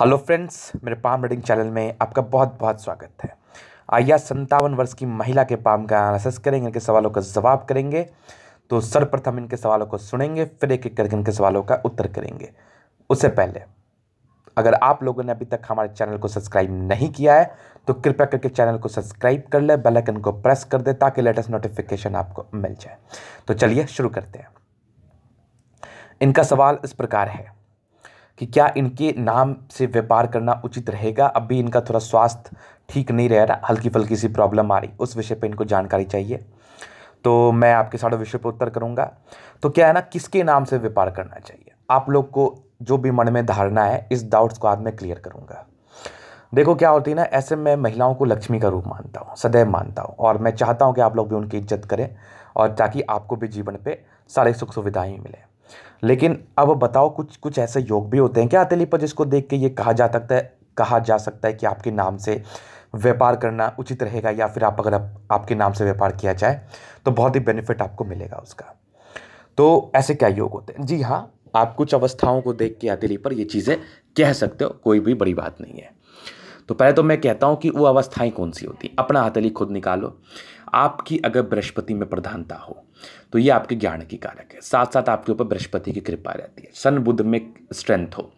hello friends मेरे palm reading channel में आपका बहुत बहुत स्वागत है आइया संतावन वर्ष की महिला के पाम का एनालिसिस करेंगे इनके सवालों का जवाब करेंगे तो सर्वप्रथम इनके सवालों को सुनेंगे फिर एक एक करके इनके सवालों का उत्तर करेंगे उससे पहले अगर आप लोगों ने अभी तक हमारे चैनल को सब्सक्राइब नहीं किया है तो कृपया करके चैनल को सब्सक्राइब कर ले बेलाइकन को प्रेस कर दे ताकि लेटेस्ट नोटिफिकेशन आपको मिल जाए तो चलिए शुरू करते हैं इनका सवाल इस प्रकार है कि क्या इनके नाम से व्यापार करना उचित रहेगा अभी इनका थोड़ा स्वास्थ्य ठीक नहीं रह रहा हल्की फल्की सी प्रॉब्लम आ रही उस विषय पर इनको जानकारी चाहिए तो मैं आपके सारे विषय पर उत्तर करूँगा तो क्या है ना किसके नाम से व्यापार करना चाहिए आप लोग को जो भी मन में धारणा है इस डाउट्स को आज मैं क्लियर करूँगा देखो क्या होती है ना ऐसे मैं महिलाओं को लक्ष्मी का रूप मानता हूँ सदैव मानता हूँ और मैं चाहता हूँ कि आप लोग भी उनकी इज्जत करें और ताकि आपको भी जीवन पे सारे सुख सुविधाएँ मिलें लेकिन अब बताओ कुछ कुछ ऐसे योग भी होते हैं क्या हथेली पर जिसको देख के ये कहा जा सकता है कहा जा सकता है कि आपके नाम से व्यापार करना उचित रहेगा या फिर आप अगर आप, आपके नाम से व्यापार किया जाए तो बहुत ही बेनिफिट आपको मिलेगा उसका तो ऐसे क्या योग होते हैं जी हाँ आप कुछ अवस्थाओं को देख के अतिली पर ये चीज़ें कह सकते हो कोई भी बड़ी बात नहीं है तो पहले तो मैं कहता हूँ कि वो अवस्थाएं कौन सी होती अपना हथेली खुद निकालो आपकी अगर बृहस्पति में प्रधानता हो तो ये आपके ज्ञान की कारक है साथ साथ आपके ऊपर बृहस्पति की कृपा रहती है सन बुद्ध में स्ट्रेंथ हो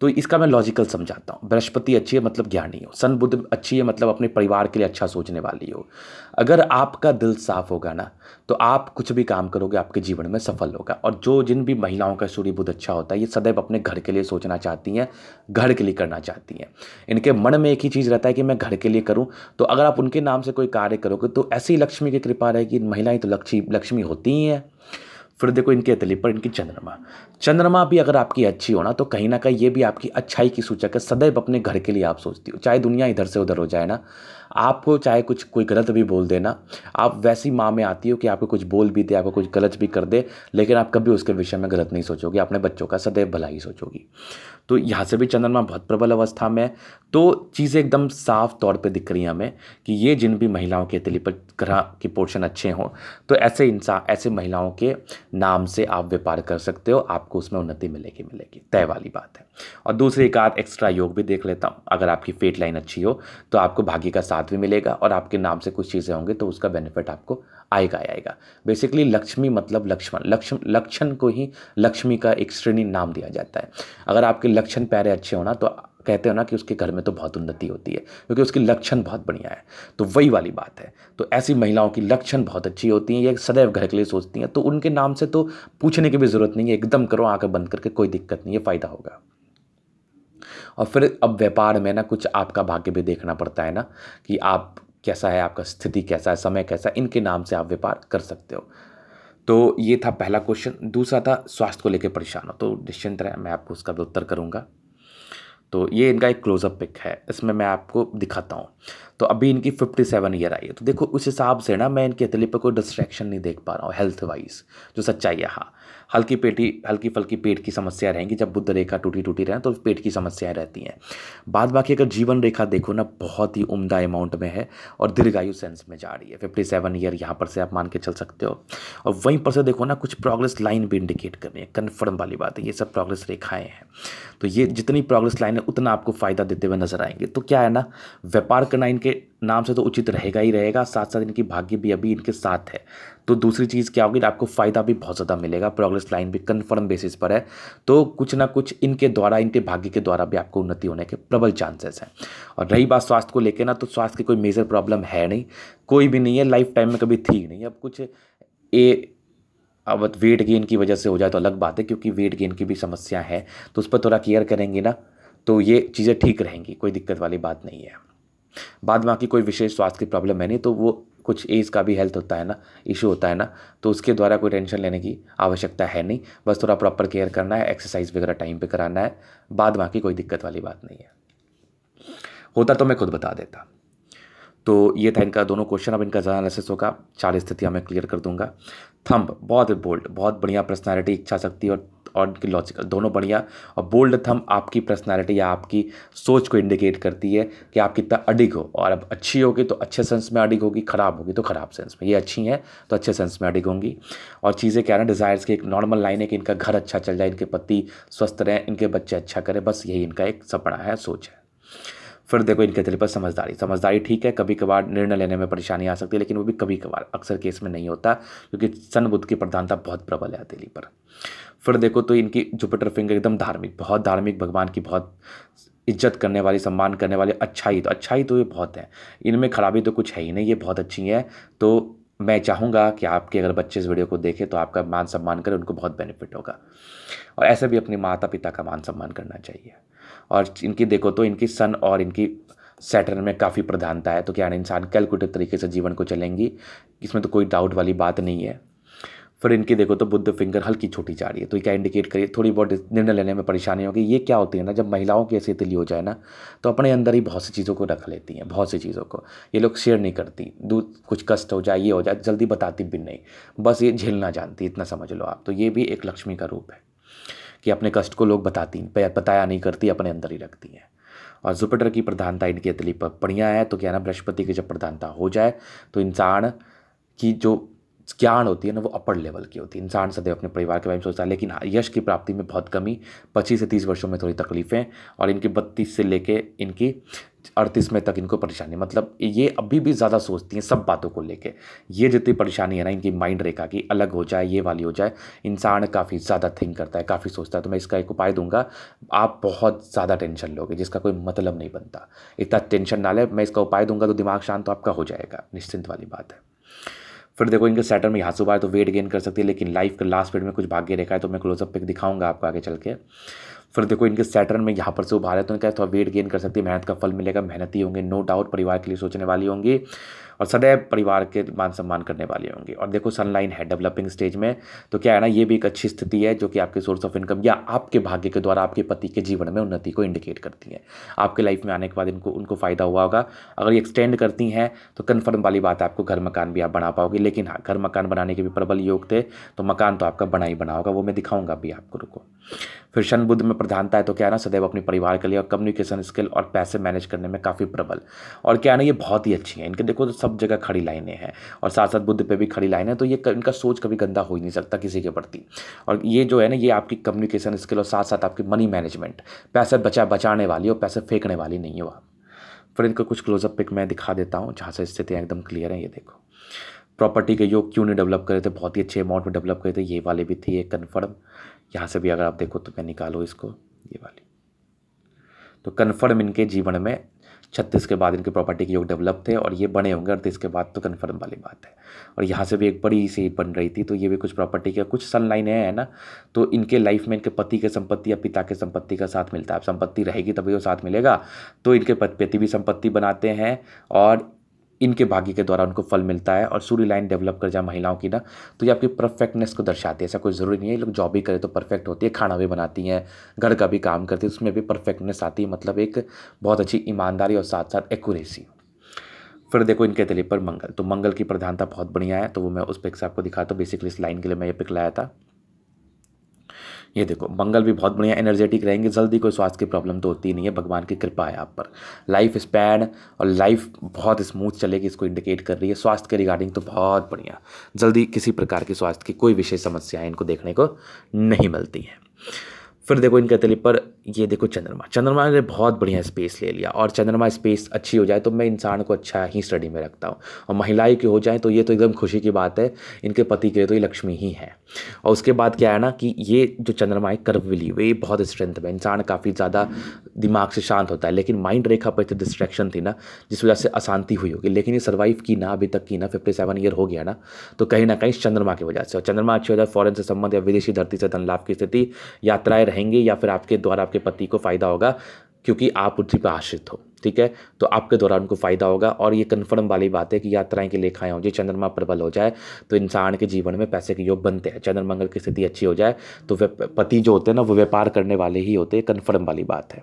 तो इसका मैं लॉजिकल समझाता हूँ बृहस्पति अच्छी है मतलब ज्ञानी हो सन बुद्ध अच्छी है मतलब अपने परिवार के लिए अच्छा सोचने वाली हो अगर आपका दिल साफ होगा ना तो आप कुछ भी काम करोगे आपके जीवन में सफल होगा और जो जिन भी महिलाओं का सूर्य बुद्ध अच्छा होता है ये सदैव अपने घर के लिए सोचना चाहती हैं घर के लिए करना चाहती हैं इनके मन में एक ही चीज़ रहता है कि मैं घर के लिए करूँ तो अगर आप उनके नाम से कोई कार्य करोगे तो ऐसी लक्ष्मी की कृपा रहेगी महिलाएं तो लक्ष्मी लक्ष्मी होती ही है फिर देखो इनके अतली पर इनकी चंद्रमा चंद्रमा भी अगर आपकी अच्छी होना तो कहीं ना कहीं ये भी आपकी अच्छाई की सूचक है सदैव अपने घर के लिए आप सोचती हो चाहे दुनिया इधर से उधर हो जाए ना आपको चाहे कुछ कोई गलत भी बोल देना आप वैसी माँ में आती हो कि आपको कुछ बोल भी दे आपको कुछ गलत भी कर दे लेकिन आप कभी उसके विषय में गलत नहीं सोचोगे अपने बच्चों का सदैव भला ही सोचोगी तो यहाँ से भी चंद्रमा बहुत प्रबल अवस्था में है तो चीज़ें एकदम साफ तौर पर दिख रही हैं हमें कि ये जिन भी महिलाओं के पर ग्रह के पोर्शन अच्छे हों तो ऐसे इंसान ऐसे महिलाओं के नाम से आप व्यापार कर सकते हो आपको उसमें उन्नति मिलेगी मिलेगी तय वाली बात है और दूसरी एक आध एक्स्ट्रा योग भी देख लेता हूँ अगर आपकी फेट लाइन अच्छी हो तो आपको भाग्य का साथ साथ भी मिलेगा और आपके नाम से कुछ चीज़ें होंगी तो उसका बेनिफिट आपको आएगा आएगा बेसिकली लक्ष्मी मतलब लक्ष्मण लक्ष्म लक्षण को ही लक्ष्मी का एक श्रेणी नाम दिया जाता है अगर आपके लक्षण प्यारे अच्छे होना तो कहते हो ना कि उसके घर में तो बहुत उन्नति होती है क्योंकि उसकी लक्षण बहुत बढ़िया है तो वही वाली बात है तो ऐसी महिलाओं की लक्षण बहुत अच्छी होती हैं ये सदैव घर के लिए सोचती हैं तो उनके नाम से तो पूछने की भी ज़रूरत नहीं है एकदम करो आँखें बंद करके कोई दिक्कत नहीं है फ़ायदा होगा और फिर अब व्यापार में ना कुछ आपका भाग्य भी देखना पड़ता है ना कि आप कैसा है आपका स्थिति कैसा है समय कैसा है इनके नाम से आप व्यापार कर सकते हो तो ये था पहला क्वेश्चन दूसरा था स्वास्थ्य को लेकर परेशान हो तो निश्चिंत रहे मैं आपको उसका भी उत्तर करूँगा तो ये इनका एक क्लोजअप पिक है इसमें मैं आपको दिखाता हूँ तो अभी इनकी फिफ्टी सेवन ईयर आई है तो देखो उस हिसाब से ना मैं इनके अतली पर कोई डिस्ट्रैक्शन नहीं देख पा रहा हूँ हेल्थ वाइज जो सच्चाई है हाँ हल्की पेटी हल्की फल्की पेट की समस्या रहेंगी जब बुद्ध रेखा टूटी टूटी रहें तो पेट की समस्याएं रहती हैं बाद बाकी अगर जीवन रेखा देखो ना बहुत ही उम्दा अमाउंट में है और दीर्घायु सेंस में जा रही है फिफ्टी सेवन ईयर यहाँ पर से आप मान के चल सकते हो और वहीं पर से देखो ना कुछ प्रोग्रेस लाइन भी इंडिकेट कर रही है कन्फर्म वाली बात है ये सब प्रोग्रेस रेखाएँ हैं तो ये जितनी प्रोग्रेस लाइन है उतना आपको फ़ायदा देते हुए नजर आएंगे तो क्या है ना व्यापार करना इनके नाम से तो उचित रहेगा ही रहेगा साथ साथ इनकी भाग्य भी अभी इनके साथ है तो दूसरी चीज़ क्या होगी आपको फ़ायदा भी बहुत ज़्यादा मिलेगा प्रोग्रेस लाइन भी कन्फर्म बेसिस पर है तो कुछ ना कुछ इनके द्वारा इनके भाग्य के द्वारा भी आपको उन्नति होने के प्रबल चांसेस हैं और रही बात स्वास्थ्य को लेकर ना तो स्वास्थ्य की कोई मेजर प्रॉब्लम है नहीं कोई भी नहीं है लाइफ टाइम में कभी थी नहीं अब कुछ ए अब वेट गेन की वजह से हो जाए तो अलग बात है क्योंकि वेट गेन की भी समस्या है तो उस पर थोड़ा केयर करेंगे ना तो ये चीज़ें ठीक रहेंगी कोई दिक्कत वाली बात नहीं है बाद बाकी कोई विशेष स्वास्थ्य की प्रॉब्लम है नहीं तो वो कुछ एज का भी हेल्थ होता है ना इशू होता है ना तो उसके द्वारा कोई टेंशन लेने की आवश्यकता है नहीं बस थोड़ा प्रॉपर केयर करना है एक्सरसाइज वगैरह टाइम पे कराना है बाद आपकी कोई दिक्कत वाली बात नहीं है होता तो मैं खुद बता देता तो ये था इनका दोनों क्वेश्चन अब इनका ज़्यादा एनालिसिस होगा चार स्थितियाँ मैं क्लियर कर दूंगा थम्ब बहुत बोल्ड बहुत बढ़िया पर्सनैलिटी इच्छा शक्ति और और उनकी लॉजिकल दोनों बढ़िया और बोल्ड थम आपकी पर्सनैलिटी या आपकी सोच को इंडिकेट करती है कि आप कितना अडिग हो और अब अच्छी होगी तो अच्छे सेंस में अडिग होगी ख़राब होगी तो ख़राब सेंस में ये अच्छी हैं तो अच्छे सेंस में अडिग होंगी और चीज़ें क्या ना डिज़ायर्स की एक नॉर्मल लाइन है कि इनका घर अच्छा चल जाए इनके पति स्वस्थ रहें इनके बच्चे अच्छा करें बस यही इनका एक सपना है सोच है फिर देखो इनके पर समझदारी समझदारी ठीक है कभी कभार निर्णय लेने में परेशानी आ सकती है लेकिन वो भी कभी कभार अक्सर केस में नहीं होता क्योंकि सन बुद्ध की प्रधानता बहुत प्रबल है हथेली पर फिर देखो तो इनकी जुपिटर फिंगर एकदम धार्मिक बहुत धार्मिक भगवान की बहुत इज्जत करने वाली सम्मान करने वाली अच्छाई तो अच्छाई तो ये बहुत है इनमें खराबी तो कुछ है ही नहीं ये बहुत अच्छी है तो मैं चाहूँगा कि आपके अगर बच्चे इस वीडियो को देखें तो आपका मान सम्मान करें उनको बहुत बेनिफिट होगा और ऐसे भी अपने माता पिता का मान सम्मान करना चाहिए और इनकी देखो तो इनकी सन और इनकी सैटर्न में काफ़ी प्रधानता है तो क्या इंसान कैलकुलेटेड तरीके से जीवन को चलेंगी इसमें तो कोई डाउट वाली बात नहीं है फिर इनकी देखो तो बुद्ध फिंगर हल्की छोटी जा रही है तो ये क्या इंडिकेट करिए थोड़ी बहुत निर्णय लेने में परेशानी होगी ये क्या होती है ना जब महिलाओं की ऐसी तिली हो जाए ना तो अपने अंदर ही बहुत सी चीज़ों को रख लेती हैं बहुत सी चीज़ों को ये लोग शेयर नहीं करती दूध कुछ कष्ट हो जाए ये हो जाए जल्दी बताती भी नहीं बस ये झेलना जानती इतना समझ लो आप तो ये भी एक लक्ष्मी का रूप है कि अपने कष्ट को लोग बताती बताया नहीं करती अपने अंदर ही रखती हैं और जुपिटर की प्रधानता इनकी अतली पर बढ़िया है तो क्या ना बृहस्पति की जब प्रधानता हो जाए तो इंसान की जो ज्ञान होती है ना वो अपर लेवल की होती है इंसान सदैव अपने परिवार के बारे में सोचता है लेकिन हाँ, यश की प्राप्ति में बहुत कमी पच्चीस से तीस वर्षों में थोड़ी तकलीफ़ें और इनकी बत्तीस से लेके इनकी अड़तीस में तक इनको परेशानी मतलब ये अभी भी ज़्यादा सोचती हैं सब बातों को लेके ये जितनी परेशानी है ना इनकी माइंड रेखा की अलग हो जाए ये वाली हो जाए इंसान काफ़ी ज़्यादा थिंक करता है काफ़ी सोचता है तो मैं इसका एक उपाय दूंगा आप बहुत ज़्यादा टेंशन लोगे जिसका कोई मतलब नहीं बनता इतना टेंशन ना ले मैं इसका उपाय दूंगा तो दिमाग शांत तो आपका हो जाएगा निश्चिंत वाली बात है फिर देखो इनके सेटर में यासुबा है तो वेट गेन कर सकती है लेकिन लाइफ के लास्ट पीरियड में कुछ भाग्य रेखा है तो मैं क्लोजअप पे दिखाऊंगा आपको आगे चल के फिर देखो इनके सैटर्न में यहाँ पर से उभार है तो इनका थोड़ा वेट गेन कर सकती है मेहनत का फल मिलेगा मेहनती होंगे नो डाउट परिवार के लिए सोचने वाली होंगी और सदैव परिवार के मान सम्मान करने वाले होंगे और देखो सनलाइन है डेवलपिंग स्टेज में तो क्या है ना ये भी एक अच्छी स्थिति है जो कि आपके सोर्स ऑफ इनकम या आपके भाग्य के द्वारा आपके पति के जीवन में उन्नति को इंडिकेट करती है आपके लाइफ में आने के बाद इनको उनको फ़ायदा हुआ होगा अगर ये एक्सटेंड करती हैं तो कन्फर्म वाली बात है आपको घर मकान भी आप बना पाओगे लेकिन हाँ घर मकान बनाने के भी प्रबल योग थे तो मकान तो आपका बना ही बना होगा वो मैं दिखाऊंगा भी आपको रुको फिर शन बुद्ध में प्रधानता है तो क्या है ना सदैव अपने परिवार के लिए और कम्युनिकेशन स्किल और पैसे मैनेज करने में काफ़ी प्रबल और क्या है ना ये बहुत ही अच्छी है इनके देखो तो सब जगह खड़ी लाइनें हैं और साथ साथ बुद्ध पे भी खड़ी लाइन है तो ये इनका सोच कभी गंदा हो ही नहीं सकता किसी के प्रति और ये जो है ना ये आपकी कम्युनिकेशन स्किल और साथ साथ आपकी मनी मैनेजमेंट पैसे बचा बचाने वाली और पैसे फेंकने वाली नहीं है आप फिर इनका कुछ क्लोजअप पिक मैं दिखा देता हूँ जहाँ से स्थितियाँ एकदम क्लियर हैं ये देखो प्रॉपर्टी के योग क्यों नहीं डेवलप करे थे बहुत ही अच्छे अमाउंट में डेवलप करे थे ये वाले भी थे ये कन्फर्म यहाँ से भी अगर आप देखो तो मैं निकालो इसको ये वाली तो कन्फर्म इनके जीवन में छत्तीस के बाद इनके प्रॉपर्टी के योग डेवलप थे और ये बने होंगे अड़तीस के बाद तो कन्फर्म वाली बात है और यहाँ से भी एक बड़ी सी बन रही थी तो ये भी कुछ प्रॉपर्टी का कुछ सनलाइन है, है ना तो इनके लाइफ में इनके पति के संपत्ति या पिता के संपत्ति का साथ मिलता है अब संपत्ति रहेगी तभी वो साथ मिलेगा तो इनके पति भी संपत्ति बनाते हैं और इनके भाग्य के द्वारा उनको फल मिलता है और सूर्य लाइन डेवलप कर जाए महिलाओं की ना तो ये आपकी परफेक्टनेस को दर्शाती है ऐसा कोई ज़रूरी नहीं है लोग जॉब भी करें तो परफेक्ट होती है खाना भी बनाती हैं घर का भी काम करती है उसमें भी परफेक्टनेस आती है मतलब एक बहुत अच्छी ईमानदारी और साथ साथ एक्यूरेसी फिर देखो इनके दिले पर मंगल तो मंगल की प्रधानता बहुत बढ़िया है तो वो मैं उस पिक से आपको दिखाता हूँ बेसिकली इस लाइन के लिए मैं ये पिक लाया था ये देखो मंगल भी बहुत बढ़िया एनर्जेटिक रहेंगे जल्दी कोई स्वास्थ्य की प्रॉब्लम तो होती नहीं है भगवान की कृपा है आप पर लाइफ स्पैन और लाइफ बहुत स्मूथ चलेगी इसको इंडिकेट कर रही है स्वास्थ्य के रिगार्डिंग तो बहुत बढ़िया जल्दी किसी प्रकार की स्वास्थ्य की कोई विशेष समस्याएं इनको देखने को नहीं मिलती हैं फिर देखो इनके तले पर ये देखो चंद्रमा चंद्रमा ने बहुत बढ़िया स्पेस ले लिया और चंद्रमा स्पेस अच्छी हो जाए तो मैं इंसान को अच्छा ही स्टडी में रखता हूँ और महिलाएं की हो जाए तो ये तो एकदम खुशी की बात है इनके पति के लिए तो ये लक्ष्मी ही है और उसके बाद क्या है ना कि ये जो चंद्रमा है कर्वली वे बहुत स्ट्रेंथ में इंसान काफ़ी ज़्यादा दिमाग से शांत होता है लेकिन माइंड रेखा पर तो डिस्ट्रैक्शन थी ना जिस वजह से अशांति हुई होगी लेकिन ये सर्वाइव की ना अभी तक की ना फिफ्टी सेवन ईयर हो गया ना तो कहीं ना कहीं चंद्रमा की वजह से और चंद्रमा अच्छी वजह फॉरन से संबंध या विदेशी धरती से धन लाभ की स्थिति यात्राएं रहेंगे या फिर आपके द्वारा आपके पति को फ़ायदा होगा क्योंकि आप उसी पर आश्रित हो ठीक है तो आपके द्वारा उनको फ़ायदा होगा और ये कन्फर्म वाली बात है कि यात्राएं के लेखाएं हो जाए चंद्रमा प्रबल हो जाए तो इंसान के जीवन में पैसे के योग बनते हैं चंद्रमंगल की स्थिति अच्छी हो जाए तो पति जो होते हैं ना वो व्यापार करने वाले ही होते हैं कन्फर्म वाली बात है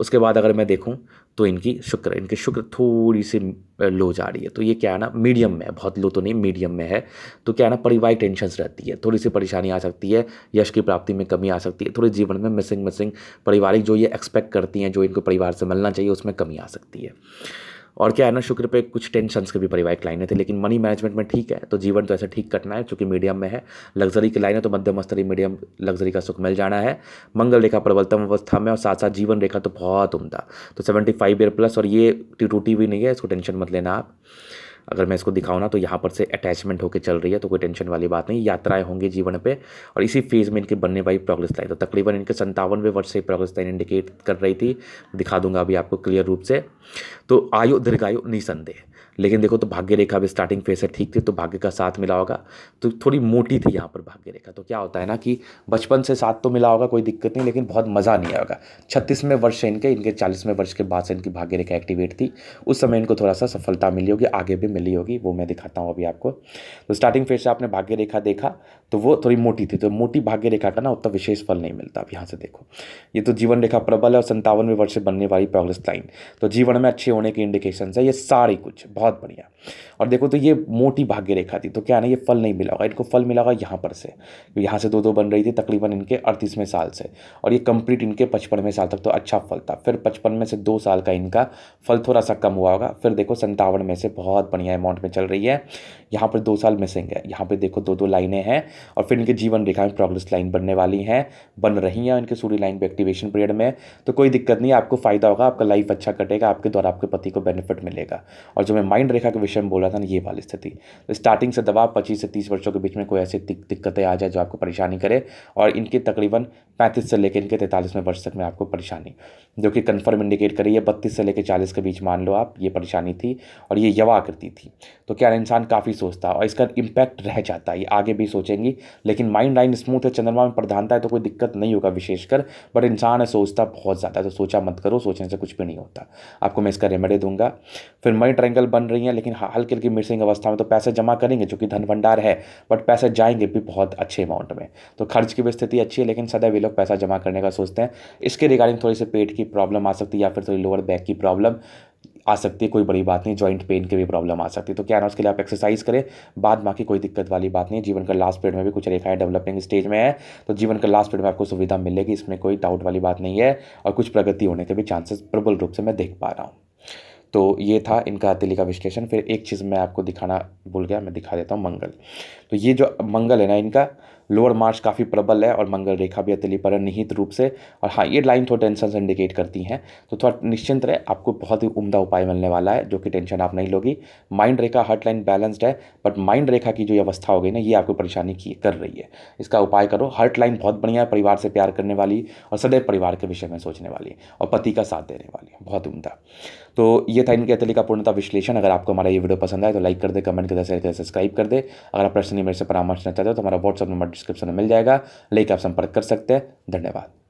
उसके बाद अगर मैं देखूँ तो इनकी शुक्र इनके शुक्र थोड़ी सी लो जा रही है तो ये क्या है ना मीडियम में है बहुत लो तो नहीं मीडियम में है तो क्या है ना परिवारिक टेंशन रहती है थोड़ी सी परेशानी आ सकती है यश की प्राप्ति में कमी आ सकती है थोड़े जीवन में मिसिंग मिसिंग पारिवारिक जो ये एक्सपेक्ट करती हैं जो इनको परिवार से मिलना चाहिए उसमें कमी आ सकती है और क्या है ना शुक्र पे कुछ टेंशन्स के भी परिवारिक लाइनें थे लेकिन मनी मैनेजमेंट में ठीक है तो जीवन तो ऐसे ठीक कटना है चूँकि मीडियम में है लग्जरी की लाइन है तो मध्यम स्तरीय मीडियम लग्जरी का सुख मिल जाना है मंगल रेखा प्रबलतम अवस्था में और साथ साथ जीवन रेखा तो बहुत उमदा तो सेवेंटी फाइव ईयर प्लस और ये टूटी भी नहीं है इसको टेंशन मत लेना आप अगर मैं इसको दिखाऊँ ना तो यहाँ पर से अटैचमेंट होकर चल रही है तो कोई टेंशन वाली बात नहीं यात्राएं होंगी जीवन पे और इसी फेज़ में इनके बनने वाली प्रोग्रेस लाइन तो तकरीबन इनके संतावनवे वर्ष से प्रोग्रेस लाइन इंडिकेट कर रही थी दिखा दूंगा अभी आपको क्लियर रूप से तो आयु दीर्घायु निसंदेह लेकिन देखो तो भाग्य रेखा अभी स्टार्टिंग फेज से ठीक थी तो भाग्य का साथ मिला होगा तो थोड़ी मोटी थी यहाँ पर भाग्य रेखा तो क्या होता है ना कि बचपन से साथ तो मिला होगा कोई दिक्कत नहीं लेकिन बहुत मज़ा नहीं आएगा छत्तीसवें वर्ष से इनके इनके चालीसवें वर्ष के बाद से इनकी भाग्य रेखा एक्टिवेट थी उस समय इनको थोड़ा सा सफलता मिली होगी आगे भी मिली होगी वो मैं दिखाता हूँ अभी आपको तो स्टार्टिंग फेज से आपने भाग्य रेखा देखा तो वो थोड़ी मोटी थी तो मोटी भाग्य रेखा का ना उतना विशेष फल नहीं मिलता अब यहाँ से देखो ये तो जीवन रेखा प्रबल है और संतावनवें वर्ष से बनने वाली प्रोग्रेस लाइन तो जीवन में अच्छे होने के इंडिकेशन है ये सारी कुछ बहुत बहुत बढ़िया और देखो तो ये मोटी भाग्य रेखा थी तो क्या ना ये फल नहीं मिला होगा इनको फल मिला होगा यहाँ पर से यहाँ से दो दो बन रही थी तकरीबन इनके अड़तीसवें साल से और ये कंप्लीट इनके पचपनवें साल तक तो अच्छा फल था फिर पचपन में से दो साल का इनका फल थोड़ा सा कम हुआ होगा फिर देखो संतावन में से बहुत बढ़िया अमाउंट में चल रही है यहाँ पर दो साल मिसिंग है यहाँ पर देखो दो दो लाइनें हैं और फिर इनके जीवन रेखा में प्रोग्रेस लाइन बनने वाली हैं बन रही हैं इनके सूर्य लाइन पर एक्टिवेशन पीरियड में तो कोई दिक्कत नहीं आपको फ़ायदा होगा आपका लाइफ अच्छा कटेगा आपके द्वारा आपके पति को बेनिफिट मिलेगा और जो मैं माइंड रेखा के विषय में बोल रहा था ना ये वाली स्थिति तो स्टार्टिंग से दवा पच्चीस से तीस वर्षों के बीच में कोई ऐसी दिक्कतें आ जाए जो आपको परेशानी करे और इनके तकरीबन पैंतीस से लेकर इनके तैंतालीसवें वर्ष तक में आपको परेशानी जो कि कन्फर्म इंडिकेट करी है बत्तीस से लेकर चालीस के बीच मान लो आप ये परेशानी थी और ये यवा करती थी तो क्या इंसान काफ़ी सोचता और इसका इम्पैक्ट रह जाता है ये आगे भी सोचेंगी लेकिन माइंड लाइन स्मूथ है चंद्रमा में प्रधानता है तो कोई दिक्कत नहीं होगा विशेषकर बट इंसान है सोचता बहुत ज़्यादा तो सोचा मत करो सोचने से कुछ भी नहीं होता आपको मैं इसका रेमेडी दूंगा फिर मई ट्रैंगल बन रही हैं लेकिन हल्की हल्की मिसिंग अवस्था में तो पैसे जमा करेंगे चूँकि धन भंडार है बट पैसे जाएंगे भी बहुत अच्छे अमाउंट में तो खर्च की भी स्थिति अच्छी है लेकिन सदैव ये लोग पैसा जमा करने का सोचते हैं इसके रिगार्डिंग थोड़ी सी पेट की प्रॉब्लम आ सकती है या फिर थोड़ी लोअर बैक की प्रॉब्लम आ सकती है कोई बड़ी बात नहीं जॉइंट पेन की भी प्रॉब्लम आ सकती है तो क्या ना उसके लिए आप एक्सरसाइज करें बाद बाकी कोई दिक्कत वाली बात नहीं जीवन का लास्ट पीरियड में भी कुछ रेखाएं डेवलपिंग स्टेज में है तो जीवन का लास्ट पीरियड में आपको सुविधा मिलेगी इसमें कोई डाउट वाली बात नहीं है और कुछ प्रगति होने के भी चांसेस प्रबल रूप से मैं देख पा रहा हूँ तो ये था इनका तिली का विश्लेषण फिर एक चीज़ मैं आपको दिखाना भूल गया मैं दिखा देता हूँ मंगल तो ये जो मंगल है ना इनका लोअर मार्च काफ़ी प्रबल है और मंगल रेखा भी अतिली पर निहित रूप से और हाँ ये लाइन थोड़ा टेंशन से इंडिकेट करती हैं तो थोड़ा निश्चिंत रहे आपको बहुत ही उम्दा उपाय मिलने वाला है जो कि टेंशन आप नहीं लोगी माइंड रेखा हर्ट लाइन बैलेंस्ड है बट माइंड रेखा की जो अवस्था हो गई ना ये आपको परेशानी की कर रही है इसका उपाय करो हर्ट लाइन बहुत बढ़िया है परिवार से प्यार करने वाली और सदैव परिवार के विषय में सोचने वाली और पति का साथ देने वाली बहुत उमदा तो ये था इनके अतली का पूर्णता विश्लेषण अगर आपको हमारा ये वीडियो पसंद आए तो लाइक कर दे कमेंट कर दे शेयर कर सब्सक्राइब कर दे अगर आप प्रश्न मेरे से परामर्श लेना चाहते हो तो हमारा व्हाट्सअप नंबर डिस्क्रिप्शन में मिल जाएगा लाइक आप संपर्क कर सकते हैं धन्यवाद